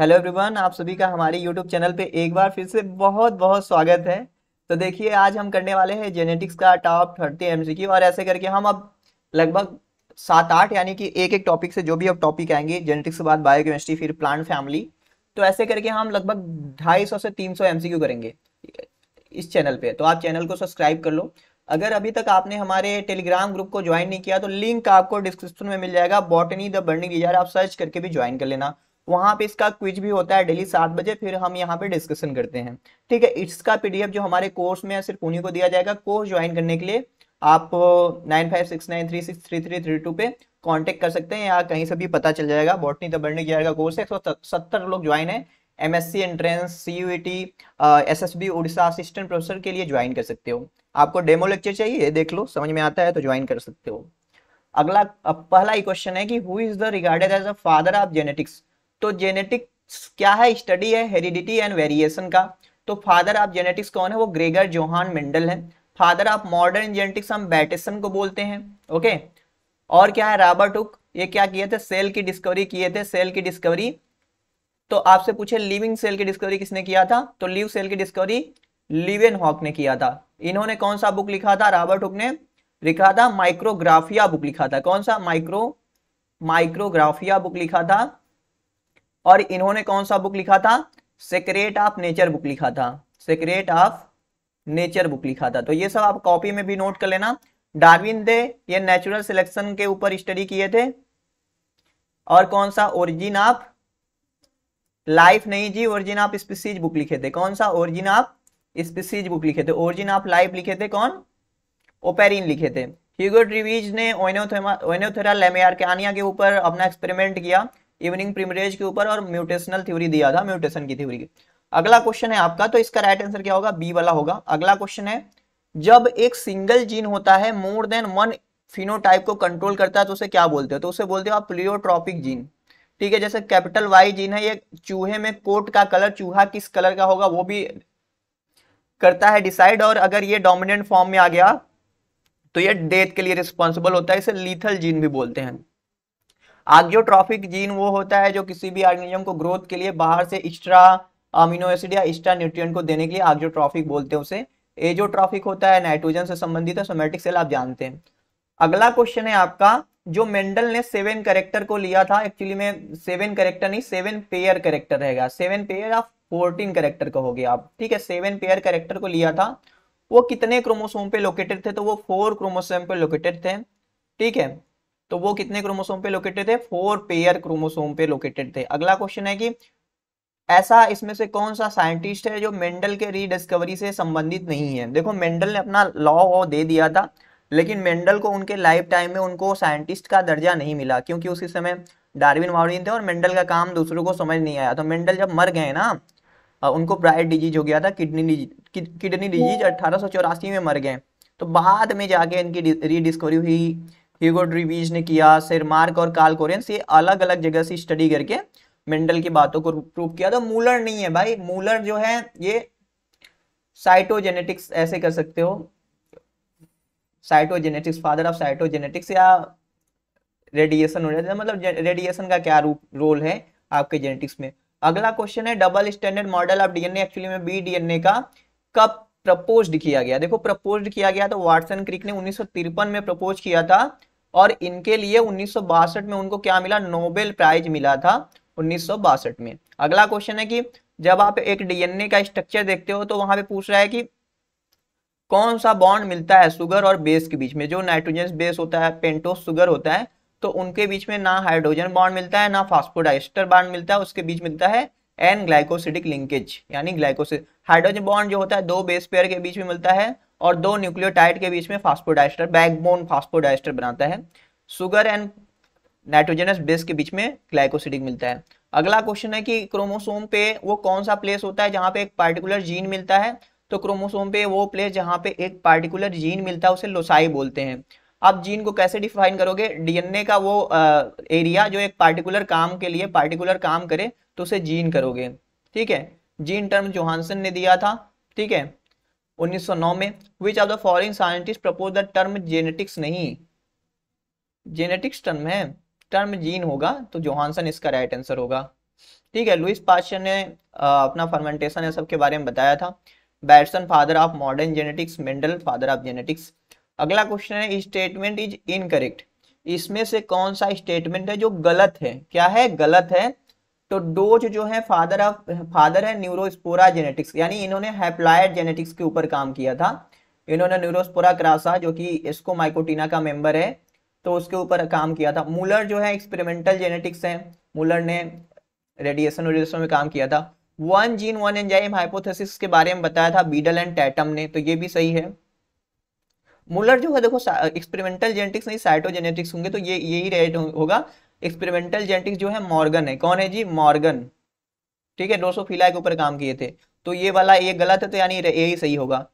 hello everyone आप सभी का हमारे यूट्यूब चैनल पे एक बार फिर से बहुत बहुत स्वागत है तो देखिए आज हम करने वाले हैं जेनेटिक्स का टॉप थर्टी एम और ऐसे करके हम अब लगभग सात आठ यानी कि एक एक टॉपिक से जो भी अब टॉपिक आएंगे जेनेटिक्स के बाद बायोकेमिस्ट्री फिर प्लांट फैमिली तो ऐसे करके हम लगभग ढाई सौ से तीन सौ करेंगे इस चैनल पे तो आप चैनल को सब्सक्राइब कर लो अगर अभी तक आपने हमारे टेलीग्राम ग्रुप को ज्वाइन नहीं किया तो लिंक आपको डिस्क्रिप्शन में मिल जाएगा बॉटनी द बर्निंग आप सर्च करके भी ज्वाइन कर लेना वहां पे इसका क्विज भी होता है डेली सात बजे फिर हम यहाँ पे डिस्कशन करते हैं ठीक है इसका पीडीएफ जो हमारे कोर्स में है सिर्फ उन्हीं को दिया जाएगा कोर्स ज्वाइन करने के लिए आप nine five six nine three six three three three two पे कांटेक्ट कर सकते हैं या कहीं से भी पता चल जाएगा बॉटनी तबरने का कोर्स है एक सत्तर लोग ज्वाइन है M S C entrance C U T S S B Orissa assistant professor के लिए ज्वाइन कर सकते हो आपको डेमो लेक्चर चाहिए देख लो समझ में आता है तो ज्वाइन कर सकते हो अगला पहला ही क्वेश्चन है कि who is the regarded as a father of genetics तो जेनेटिक्स क्या है स्टडी है हेरिडिटी एंड वेरिएशन का तो फादर ऑफ जेनेटिक्स कौन है वो ग्रेगर जोहान मेंडल है फादर ऑफ मॉडर्न जेनेटिक्स हम बैटेसन को बोलते हैं ओके और क्या है रॉबर्ट हुक ये क्या किए थे सेल की डिस्कवरी किए थे सेल की डिस्कवरी तो आपसे पूछे लिविंग सेल की डिस्कवरी किसने किया था तो लिव सेल की डिस्कवरी लिवेन हॉक ने किया था इन्होंने कौन सा बुक लिखा था रॉबर्ट हुक ने लिखा था माइक्रोग्राफिया बुक लिखा था कौन सा माइक्रो माइक्रोग्राफिया बुक लिखा था और इन्होंने कौन सा बुक लिखा था सेक्रेट ऑफ नेचर बुक लिखा था सेक्रेट ऑफ नेचर बुक लिखा था तो ये सब आप कॉपी में भी नोट कर लेना डार्विन दे ये नेचुरल सिलेक्शन के ऊपर स्टडी किए थे और कौन सा ओरिजिन ऑफ लाइफ नहीं जी ओरिजिन ऑफ स्पीसीज बुक लिखे थे कौन सा ओरिजिन ऑफ स्पीसीज बुक लिखे थे ओरिजिन ऑफ लाइफ लिखे थे कौन ओपेरिन लिखे थे ह्यूगो ट्रिवीज ने ओनोथेरा लेमियार के ऊपर अपना एक्सपेरिमेंट किया इवनिंग प्रिमरेज के ऊपर और म्यूटेशनल थ्योरी दिया था म्यूटेशन की थ्योरी अगला क्वेश्चन है आपका तो इसका राइट आंसर क्या होगा बी वाला होगा अगला क्वेश्चन है जब एक सिंगल जीन होता है मोर देन वन फिनोटाइप को कंट्रोल करता है तो उसे क्या बोलते हो तो उसे बोलते हो आप प्लियोट्रॉपिक जीन ठीक है जैसे कैपिटल वाई जीन है ये चूहे में कोट का कलर चूहा किस कलर का होगा वो भी करता है डिसाइड और अगर ये डोमिनेंट फॉर्म में आ गया तो ये डेथ के लिए रिस्पॉन्सिबल होता है इसे लीथल जीन भी बोलते हैं आग्योट्रॉफिक जीन वो होता है जो किसी भी ऑर्गेनिज्म को ग्रोथ के लिए बाहर से एक्स्ट्रा अमीनो एसिड या एक्स्ट्रा न्यूट्रिएंट को देने के लिए आग्योट्रॉफिक बोलते हैं उसे एजोट्रॉफिक होता है नाइट्रोजन से संबंधित है सोमेटिक सेल आप जानते हैं अगला क्वेश्चन है आपका जो मेंडल ने सेवन करेक्टर को लिया था एक्चुअली में सेवन करेक्टर नहीं सेवन पेयर करेक्टर रहेगा seven pair of fourteen character कहोगे आप ठीक है सेवन पेयर करेक्टर को लिया था वो कितने क्रोमोसोम पे लोकेटेड थे तो वो फोर क्रोमोसोम पे लोकेटेड थे ठीक है तो वो कितने क्रोमोसोम पे लोकेटेड थे फोर पेयर क्रोमोसोम पे लोकेटेड थे अगला क्वेश्चन है कि ऐसा इसमें से कौन सा साइंटिस्ट है जो मेंडल के रीडिस्कवरी से संबंधित नहीं है देखो मेंडल ने अपना लॉ दे दिया था लेकिन मेंडल को उनके लाइफ टाइम में उनको साइंटिस्ट का दर्जा नहीं मिला क्योंकि उसी समय डार्विन मार्विन थे और मेंडल का काम दूसरों को समझ नहीं आया तो मेंडल जब मर गए ना उनको ब्राइट डिजीज हो गया था किडनी डिजीज किडनी डिजीज अठारह में मर गए तो बाद में जाके इनकी रीडिस्कवरी हुई ह्यूगो ड्रीवीज ने किया सिरमार्क और कार्ल कोरियंस ये अलग अलग जगह से स्टडी करके मेंडल की बातों को प्रूव किया तो मूलर नहीं है भाई मूलर जो है ये साइटोजेनेटिक्स ऐसे कर सकते हो साइटोजेनेटिक्स फादर ऑफ साइटोजेनेटिक्स या रेडिएशन हो जाता है मतलब रेडिएशन का क्या रूप रोल है आपके जेनेटिक्स में अगला क्वेश्चन है double standard model of DNA actually में बी डीएनए का कब प्रपोज्ड किया गया देखो प्रपोज्ड किया गया तो वाटसन क्रिक ने उन्नीस में प्रपोज किया था और इनके लिए उन्नीस में उनको क्या मिला नोबेल प्राइज मिला था उन्नीस में अगला क्वेश्चन है कि जब आप एक डीएनए का स्ट्रक्चर देखते हो तो वहां पे पूछ रहा है कि कौन सा बॉन्ड मिलता है सुगर और बेस के बीच में जो नाइट्रोजन बेस होता है पेंटोस सुगर होता है तो उनके बीच में ना हाइड्रोजन बॉन्ड मिलता है ना फास्फोडाइस्टर बॉन्ड मिलता है उसके बीच मिलता है एन ग्लाइकोसिडिक लिंकेज यानी ग्लाइकोसिड हाइड्रोजन बॉन्ड जो होता है दो बेस पेयर के बीच में मिलता है और दो न्यूक्लियोटाइड के बीच में फास्फोडाइस्टर बैकबोन फास्फोडाइस्टर बनाता है सुगर एंड नाइट्रोजनस बेस के बीच में ग्लाइकोसिडिक मिलता है अगला क्वेश्चन है कि क्रोमोसोम पे वो कौन सा प्लेस होता है जहाँ पे एक पार्टिकुलर जीन मिलता है तो क्रोमोसोम पे वो प्लेस जहाँ पे एक पार्टिकुलर जीन मिलता है उसे लोसाई बोलते हैं आप जीन को कैसे डिफाइन करोगे डीएनए का वो आ, एरिया जो एक पार्टिकुलर काम के लिए पार्टिकुलर काम करे तो उसे जीन करोगे ठीक है जीन टर्म जोहानसन ने दिया था ठीक है 1909 में which of the foreign scientist propose the term genetics नहीं जेनेटिक्स टर्म है टर्म जीन होगा तो जोहानसन इसका राइट आंसर होगा ठीक है लुइस पाश्चर ने अपना फर्मेंटेशन है सबके बारे में बताया था Bateson father of modern genetics Mendel father of genetics अगला क्वेश्चन है स्टेटमेंट इज इनकरेक्ट इसमें से कौन सा स्टेटमेंट है जो गलत है क्या है गलत है तो डोज जो है फादर ऑफ फादर है न्यूरोस्पोरा जेनेटिक्स यानी इन्होंने हैप्लाइड जेनेटिक्स के ऊपर काम किया था इन्होंने न्यूरोस्पोरा क्रासा जो कि इसको माइकोटीना का मेंबर है तो उसके ऊपर काम किया था मूलर जो है एक्सपेरिमेंटल जेनेटिक्स है मूलर ने रेडिएशन रेडिएशन में काम किया था one gene one enzyme hypothesis के बारे में बताया था बीडल एंड टैटम ने तो ये भी सही है मूलर जो है देखो एक्सपेरिमेंटल जेनेटिक्स नहीं साइटोजेनेटिक्स होंगे तो ये यही रेट होगा एक्सपेरिमेंटल जेनेटिक्स जो है मॉर्गन है कौन है जी मॉर्गन ठीक है ड्रोसोफिला के ऊपर काम किए थे तो ये वाला ये गलत है तो यानी ये ही सही होगा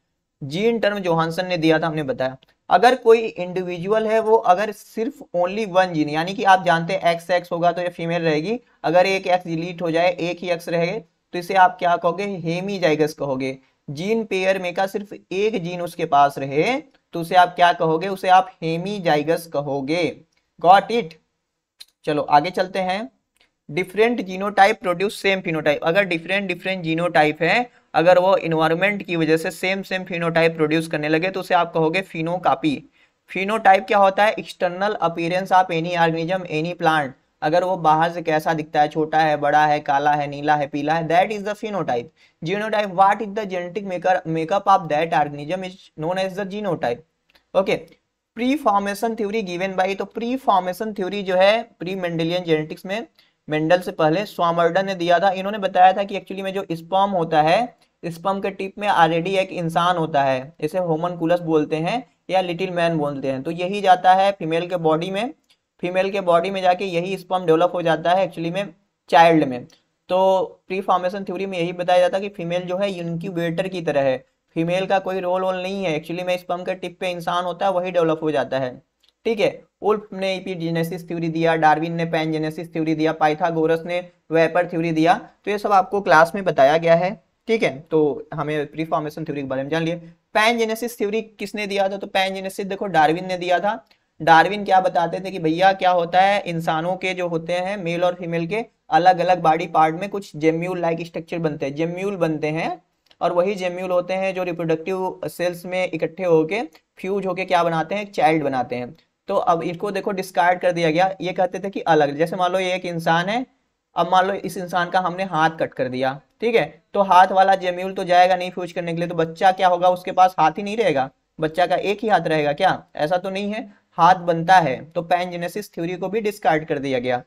जीन टर्म जोहानसन ने दिया था हमने बताया अगर कोई इंडिविजुअल है वो अगर सिर्फ ओनली वन जीन यानी कि आप जानते हैं एक्स एक्स होगा तो ये फीमेल रहेगी अगर एक एक्स डिलीट हो जाए एक ही एक्स रहे तो इसे आप क्या कहोगे हेमी जाइगस कहोगे जीन पेयर में का सिर्फ एक जीन उसके पास रहे तो उसे आप क्या कहोगे उसे आप जाइगस कहोगे गॉट इट चलो आगे चलते हैं different genotype produce same phenotype अगर डिफरेंट डिफरेंट जीनोटाइप है अगर वो इन्वायरमेंट की वजह से सेम सेम फिनोटाइप प्रोड्यूस करने लगे तो उसे आप कहोगे फिनोकापी फिनोटाइप क्या होता है external appearance of any organism any plant अगर वो बाहर से कैसा दिखता है छोटा है बड़ा है काला है नीला है पीला है that is the phenotype genotype what is the genetic makeup of that organism is known as the genotype okay preformation theory given by तो प्री फॉर्मेशन थ्योरी जो है प्री मेंडेलियन जेनेटिक्स में मेंडल से पहले स्वामर्डन ने दिया था इन्होंने बताया था कि एक्चुअली में जो स्पर्म होता है स्पर्म के टिप में ऑलरेडी एक इंसान होता है इसे होमन कुलस बोलते हैं या लिटिल मैन बोलते हैं तो यही जाता है फीमेल के बॉडी में फीमेल के बॉडी में जाके यही स्पर्म डेवलप हो जाता है एक्चुअली में चाइल्ड में तो प्री फॉर्मेशन थ्योरी में यही बताया जाता है कि फीमेल जो है इनक्यूबेटर की तरह है फीमेल का कोई रोल वोल नहीं है एक्चुअली में स्पम के टिप पे इंसान होता है वही डेवलप हो जाता है ठीक है उल्फ ने इपीजेनेसिस थ्योरी दिया डार्विन ने पैनजेनेसिस थ्योरी दिया पाइथागोरस ने वेपर थ्योरी दिया तो ये सब आपको क्लास में बताया गया है ठीक है तो हमें प्रीफॉर्मेशन थ्योरी के बारे में जान लिए पैनजेनेसिस थ्योरी किसने दिया था तो पैनजेनेसिस देखो डार्विन ने दिया था डार्विन क्या बताते थे कि भैया क्या होता है इंसानों के जो होते हैं मेल और फीमेल के अलग अलग बॉडी पार्ट में कुछ जेम्यूल लाइक स्ट्रक्चर बनते हैं जेम्यूल बनते हैं और वही जेम्यूल होते हैं जो रिप्रोडक्टिव सेल्स में इकट्ठे होके फ्यूज होके क्या बनाते हैं चाइल्ड बनाते हैं तो अब इसको देखो डिस्कार्ड कर दिया गया ये कहते थे कि अलग जैसे मान लो ये एक इंसान है अब मान लो इस इंसान का हमने हाथ कट कर दिया ठीक है तो हाथ वाला जेम्यूल तो जाएगा नहीं फ्यूज करने के लिए तो बच्चा क्या होगा उसके पास हाथ ही नहीं रहेगा बच्चा का एक ही हाथ रहेगा क्या ऐसा तो नहीं है हाथ बनता है तो पैनजेनेसिस थ्योरी को भी डिस्कार्ड कर दिया गया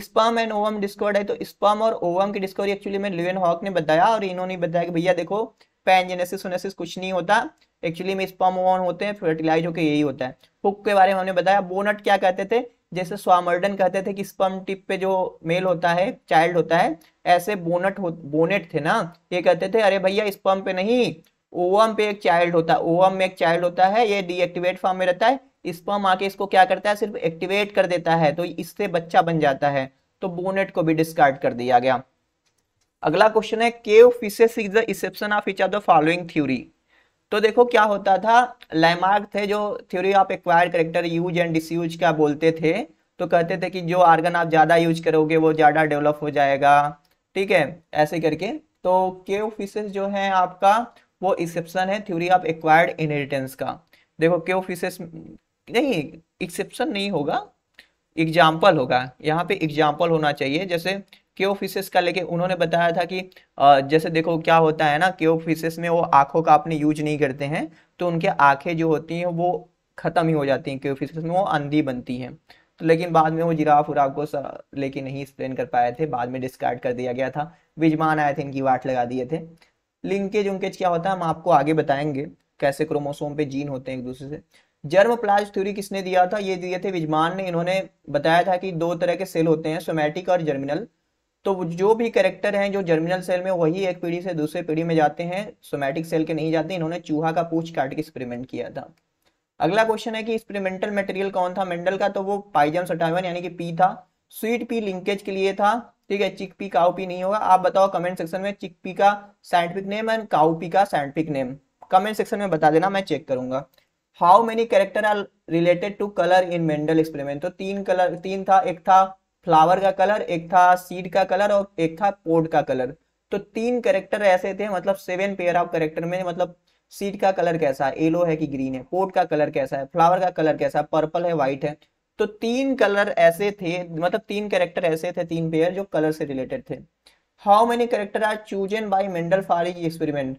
स्पाम एंड ओवम डिस्कवर्ड है तो स्पाम और ओवम की डिस्कवरी एक्चुअली में लिवेन हॉक ने बताया और इन्होंने बताया कि भैया देखो पैनजेनेसिस उनेसिस कुछ नहीं होता एक्चुअली में स्पाम ओवम होते हैं फर्टिलाइज होकर यही होता है हुक के बारे में हमने बताया बोनट क्या कहते थे जैसे स्वामर्डन कहते थे कि स्पम टिप पे जो मेल होता है चाइल्ड होता है ऐसे बोनट हो बोनेट थे ना ये कहते थे अरे भैया स्पम पे नहीं ओवम पे एक चाइल्ड होता है ओवम में एक चाइल्ड होता है ये डीएक्टिवेट फॉर्म में रहता है स्पर्म आके इसको क्या करता है सिर्फ एक्टिवेट कर देता है तो इससे बच्चा बन जाता है तो बोनेट को भी डिस्कार्ड कर दिया गया अगला क्वेश्चन है cave fishes is the exception of each of the following theory तो देखो क्या होता था लैमार्क थे जो theory of acquired character use and disuse का बोलते थे तो कहते थे कि जो आर्गन आप ज़्यादा यूज करोगे वो ज़्यादा डेवलप हो जाएगा ठीक है ऐसे करके तो केव फिशेस जो है आपका वो एक्सेप्शन है थ्योरी ऑफ एक्वायर्ड इनहेरिटेंस का देखो के फीसेस नहीं एक्सेप्शन नहीं होगा एग्जाम्पल होगा यहाँ पे एग्जाम्पल होना चाहिए जैसे के फिशेस का लेके उन्होंने बताया था कि जैसे देखो क्या होता है ना के फिशेस में वो आंखों का अपने यूज नहीं करते हैं तो उनके आंखें जो होती हैं वो ख़त्म ही हो जाती हैं के फिशेस में वो अंधी बनती हैं तो लेकिन बाद में वो जिराफ उराफ को लेके नहीं एक्सप्लेन कर पाए थे बाद में डिस्कार्ड कर दिया गया था विजमान आए थे इनकी वाट लगा दिए थे लिंकेज उंकेज क्या होता है हम आपको आगे बताएंगे कैसे क्रोमोसोम पे जीन होते हैं एक दूसरे से जर्म प्लाज थ्योरी किसने दिया था ये दिए थे विजमान ने इन्होंने बताया था कि दो तरह के सेल होते हैं सोमैटिक और जर्मिनल तो जो भी करेक्टर हैं जो जर्मिनल सेल में वही एक पीढ़ी से दूसरे पीढ़ी में जाते हैं सोमैटिक सेल के नहीं जाते इन्होंने चूहा का पूछ काट के एक्सपेरिमेंट किया था अगला क्वेश्चन है कि एक्सपेरिमेंटल मटेरियल कौन था मेंडल का तो वो पाइजम सटावन यानी कि पी था स्वीट पी लिंकेज के लिए था ठीक है चिकपी काउपी नहीं होगा आप बताओ कमेंट सेक्शन में चिकपी का साइंटिफिक नेम एंड काउपी का साइंटिफिक नेम कमेंट सेक्शन में बता देना मैं चेक करूंगा how many character are related to colour in Mendel experiment तो तीन कलर तीन था एक था फ्लावर का कलर एक था सीड का कलर और एक था पोड का कलर तो तीन कैरेक्टर ऐसे थे मतलब सेवन पेयर ऑफ कैरेक्टर में मतलब सीड का कलर कैसा है येलो है कि ग्रीन है पोर्ट का कलर कैसा है फ्लावर का कलर कैसा है पर्पल है व्हाइट है तो तीन कलर ऐसे थे मतलब तीन कैरेक्टर ऐसे थे तीन पेयर जो कलर से रिलेटेड थे how many character are chosen by Mendel for his experiment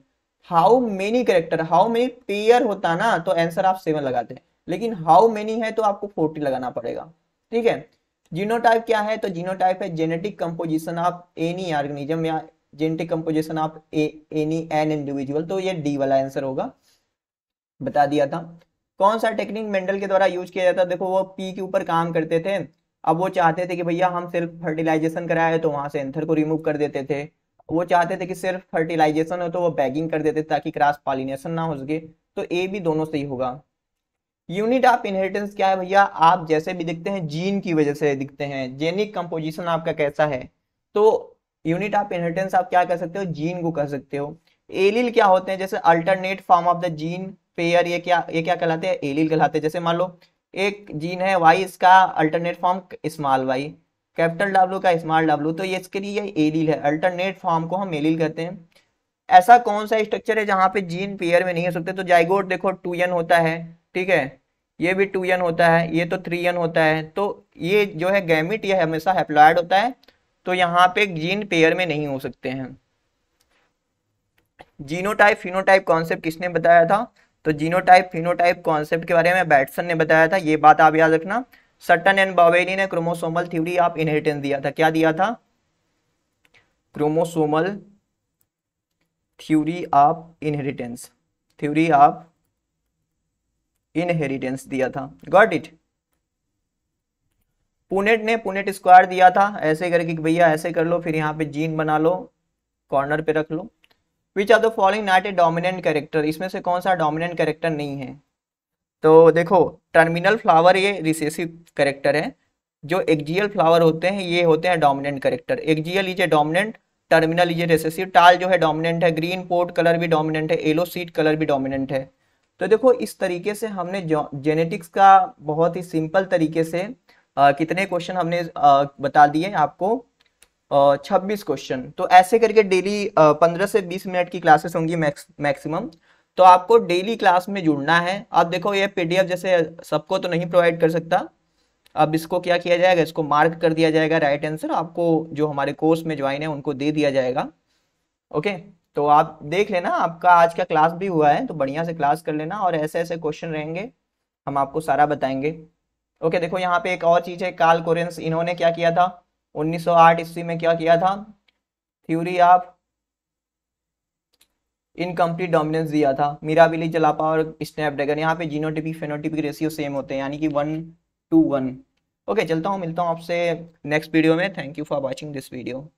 how many character how many pair होता ना तो आंसर आप सेवन लगाते लेकिन हाउ मेनी है तो आपको फोर्टी लगाना पड़ेगा ठीक है जीनोटाइप क्या है तो जीनोटाइप है genetic composition of any organism या genetic composition of any an individual तो ये डी वाला आंसर होगा बता दिया था कौन सा टेक्निक मेंडल के द्वारा यूज किया जाता देखो वो पी के ऊपर काम करते थे अब वो चाहते थे कि भैया हम सिर्फ फर्टिलाइजेशन कराए तो वहां से एंथर को रिमूव कर देते थे वो चाहते थे कि सिर्फ फर्टिलाइजेशन हो तो वो बैगिंग कर देते ताकि क्रॉस पॉलिनेशन ना हो सके तो ए भी दोनों सही होगा यूनिट ऑफ इनहेरिटेंस क्या है भैया आप जैसे भी दिखते हैं जीन की वजह से दिखते हैं जेनिक कंपोजिशन आपका कैसा है तो यूनिट ऑफ इनहेरिटेंस आप क्या कर सकते हो जीन को कह सकते हो एलिल क्या होते हैं जैसे alternate form of the gene pair ये क्या ये क्या कहलाते हैं एलील कहलाते हैं जैसे मान लो एक जीन है वाई इसका alternate form small Y capital W का स्मॉल डब्ल्यू तो ये इसके लिए एलील है अल्टरनेट फॉर्म को हम एलील कहते हैं ऐसा कौन सा स्ट्रक्चर है जहाँ पे जीन पेयर में नहीं हो सकते तो जाइगोट देखो टू होता है ठीक है ये भी टू होता है ये तो थ्री होता है तो ये जो है गैमिट यह हमेशा हेप्लॉयड होता है तो यहाँ पे जीन पेयर में नहीं हो सकते हैं जीनोटाइप फिनोटाइप कॉन्सेप्ट किसने बताया था तो जीनोटाइप फिनोटाइप कॉन्सेप्ट के बारे में बैटसन ने बताया था ये बात आप याद रखना सटन एंड बावेरी ने क्रोमोसोमल थ्योरी ऑफ इनहेरिटेंस दिया था क्या दिया था chromosomal theory of inheritance theory of inheritance दिया था गॉट इट पुनेट ने पुनेट स्क्वायर दिया था ऐसे करके भैया ऐसे कर लो फिर यहां पे जीन बना लो कॉर्नर पे रख लो which are the following not a dominant character इसमें से कौन सा डोमिनेंट कैरेक्टर नहीं है तो देखो टर्मिनल फ्लावर ये रिसेसिव कैरेक्टर है जो एक्जियल फ्लावर होते हैं ये होते हैं dominant character axial is a dominant terminal is a recessive tall जो है डोमिनेंट है ग्रीन पोर्ट कलर भी डोमिनेंट है येलो सीट कलर भी डोमिनेंट है तो देखो इस तरीके से हमने जेनेटिक्स का बहुत ही सिंपल तरीके से आ, कितने क्वेश्चन हमने आ, बता दिए आपको छब्बीस क्वेश्चन तो ऐसे करके डेली पंद्रह से बीस मिनट की क्लासेस होंगी मैक्सिमम तो आपको डेली क्लास में जुड़ना है आप देखो ये पीडीएफ जैसे सबको तो नहीं प्रोवाइड कर सकता अब इसको क्या किया जाएगा इसको मार्क कर दिया जाएगा राइट आंसर आपको जो हमारे कोर्स में ज्वाइन है उनको दे दिया जाएगा ओके तो आप देख लेना आपका आज का क्लास भी हुआ है तो बढ़िया से क्लास कर लेना और ऐसे ऐसे क्वेश्चन रहेंगे हम आपको सारा बताएंगे ओके देखो यहाँ पे एक और चीज़ है काल कोरेंस इन्होंने क्या किया था 1908 ईस्वी में क्या किया था थ्योरी ऑफ इनकम्प्लीट डोमिनेंस दिया था मीराबिली जलापा और स्नैपड्रैगन यहाँ पे जीनोटिपिक फेनोटिपिक रेशियो सेम होते हैं यानी कि वन टू वन ओके चलता हूँ मिलता हूँ आपसे नेक्स्ट वीडियो में thank you for watching this video